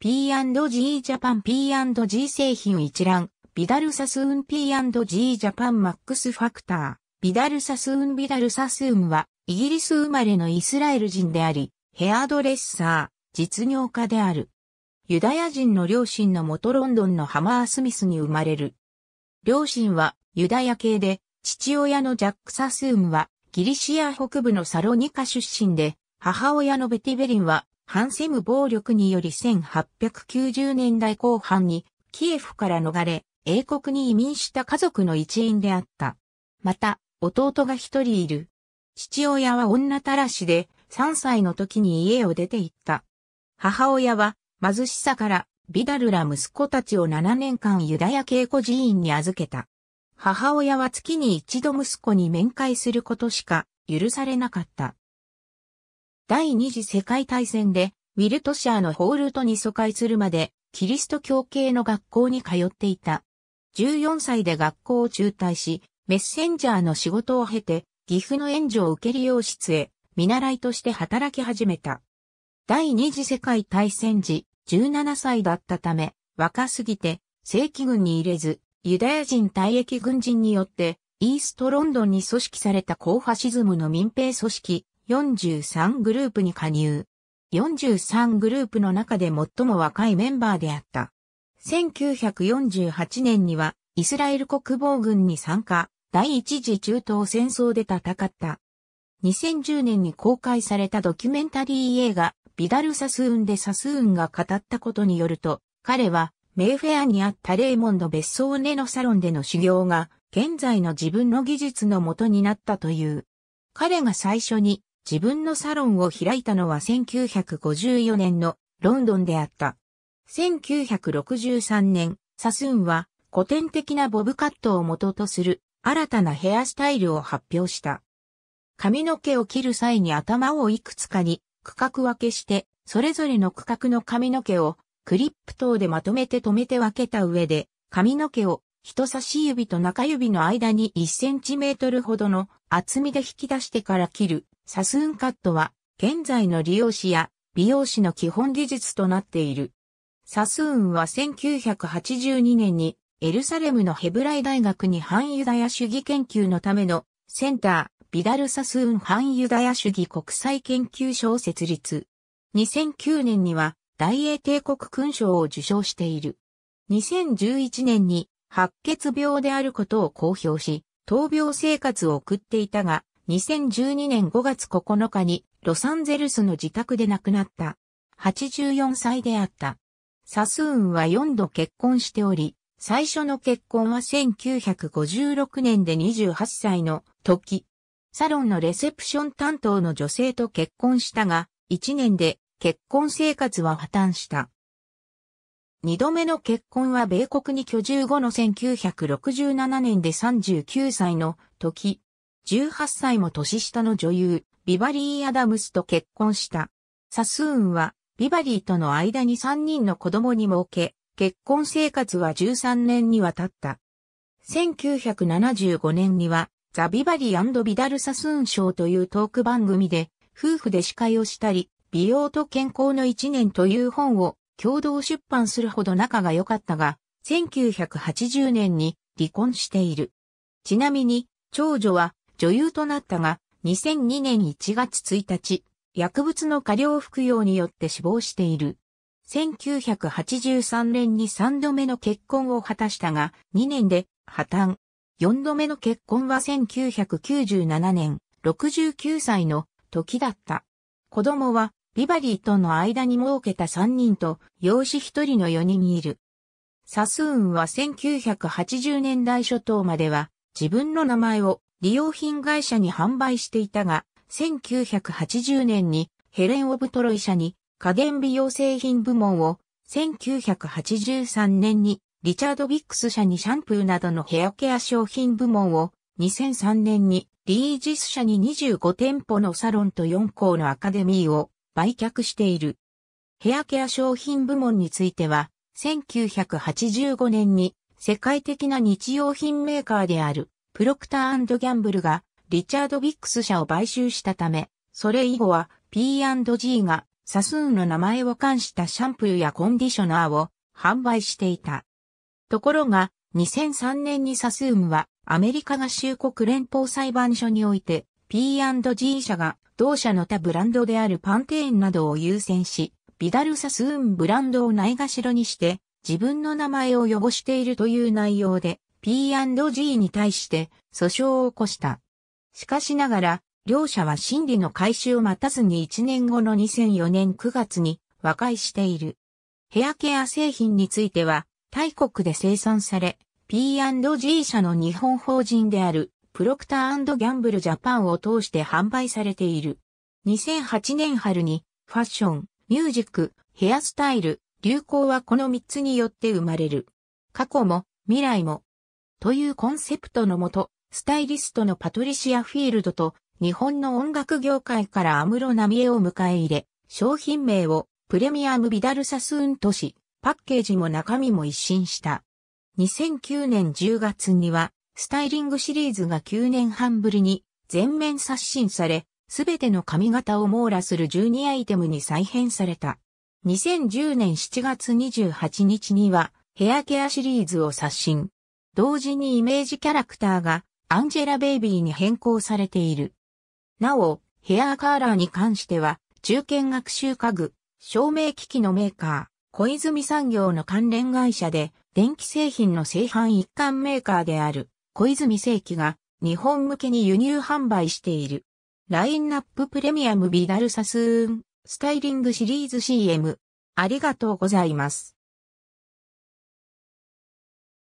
P&G ジャパン P&G 製品一覧、ビダルサスーン P&G ジャパンマックスファクター、ビダルサスーンビダルサスーンは、イギリス生まれのイスラエル人であり、ヘアドレッサー、実業家である。ユダヤ人の両親の元ロンドンのハマー・スミスに生まれる。両親はユダヤ系で、父親のジャック・サスーンはギリシア北部のサロニカ出身で、母親のベティ・ベリンはハンセム暴力により1890年代後半にキエフから逃れ、英国に移民した家族の一員であった。また、弟が一人いる。父親は女たらしで、3歳の時に家を出て行った。母親は貧しさからビダルら息子たちを7年間ユダヤ稽古寺院に預けた。母親は月に一度息子に面会することしか許されなかった。第二次世界大戦で、ウィルトシャーのホールトに疎開するまで、キリスト教系の学校に通っていた。14歳で学校を中退し、メッセンジャーの仕事を経て、岐阜の援助を受ける用室へ、見習いとして働き始めた。第二次世界大戦時、17歳だったため、若すぎて、正規軍に入れず、ユダヤ人退役軍人によって、イーストロンドンに組織されたコーファシズムの民兵組織、43グループに加入。43グループの中で最も若いメンバーであった。1948年にはイスラエル国防軍に参加、第一次中東戦争で戦った。2010年に公開されたドキュメンタリー映画、ビダル・サスーンでサスーンが語ったことによると、彼はメイフェアにあったレーモンド別荘ネのサロンでの修行が、現在の自分の技術のもとになったという。彼が最初に自分のサロンを開いたのは1954年のロンドンであった。1963年、サスーンは古典的なボブカットを元とする新たなヘアスタイルを発表した。髪の毛を切る際に頭をいくつかに区画分けして、それぞれの区画の髪の毛をクリップ等でまとめて留めて分けた上で、髪の毛を人差し指と中指の間に1センチメートルほどの厚みで引き出してから切るサスーンカットは、現在の理容師や美容師の基本技術となっている。サスーンは1982年に、エルサレムのヘブライ大学に反ユダヤ主義研究のためのセンター、ビダル・サスーン反ユダヤ主義国際研究所を設立。2009年には大英帝国勲章を受章している。2011年に白血病であることを公表し、闘病生活を送っていたが、2012年5月9日にロサンゼルスの自宅で亡くなった。84歳であった。サスーンは4度結婚しており、最初の結婚は1956年で28歳の時、サロンのレセプション担当の女性と結婚したが、1年で結婚生活は破綻した。二度目の結婚は米国に居住後の1967年で39歳の時、18歳も年下の女優、ビバリー・アダムスと結婚した。サスーンは、ビバリーとの間に3人の子供に儲け、結婚生活は13年にわたった。1975年には、ザ・ビバリービダル・サスーン賞というトーク番組で、夫婦で司会をしたり、美容と健康の1年という本を共同出版するほど仲が良かったが、1980年に離婚している。ちなみに、長女は女優となったが、2002年1月1日、薬物の過量服用によって死亡している。1983年に3度目の結婚を果たしたが、2年で破綻。4度目の結婚は1997年、69歳の時だった。子供はビバリーとの間に設けた3人と養子1人の4人いる。サスーンは1980年代初頭までは自分の名前を利用品会社に販売していたが、1980年にヘレン・オブトロイ社に家電美容製品部門を、1983年にリチャード・ビックス社にシャンプーなどのヘアケア商品部門を、2003年にリージス社に25店舗のサロンと4校のアカデミーを売却している。ヘアケア商品部門については、1985年に世界的な日用品メーカーであるプロクターギャンブルがリチャード・ビックス社を買収したため、それ以後は P&G がサスーンの名前を冠したシャンプーやコンディショナーを販売していた。ところが、2003年にサスーンはアメリカ合衆国連邦裁判所において P&G 社が同社の他ブランドであるパンテーンなどを優先し、ビダルサスーンブランドをないがしろにして自分の名前を汚しているという内容で P&G に対して訴訟を起こした。しかしながら、両者は審理の開始を待たずに1年後の2004年9月に和解している。ヘアケア製品については、大国で生産され、P&G 社の日本法人である、プロクターギャンブルジャパンを通して販売されている。2008年春に、ファッション、ミュージック、ヘアスタイル、流行はこの3つによって生まれる。過去も、未来も、というコンセプトのもと、スタイリストのパトリシア・フィールドと日本の音楽業界からアムロナミエを迎え入れ、商品名をプレミアム・ビダル・サスーンとし、パッケージも中身も一新した。2009年10月には、スタイリングシリーズが9年半ぶりに全面刷新され、すべての髪型を網羅する12アイテムに再編された。2010年7月28日には、ヘアケアシリーズを刷新。同時にイメージキャラクターがアンジェラ・ベイビーに変更されている。なお、ヘアカーラーに関しては、中堅学習家具、照明機器のメーカー、小泉産業の関連会社で、電気製品の製版一貫メーカーである、小泉製機が、日本向けに輸入販売している。ラインナッププレミアムビダルサスーン、スタイリングシリーズ CM。ありがとうございます。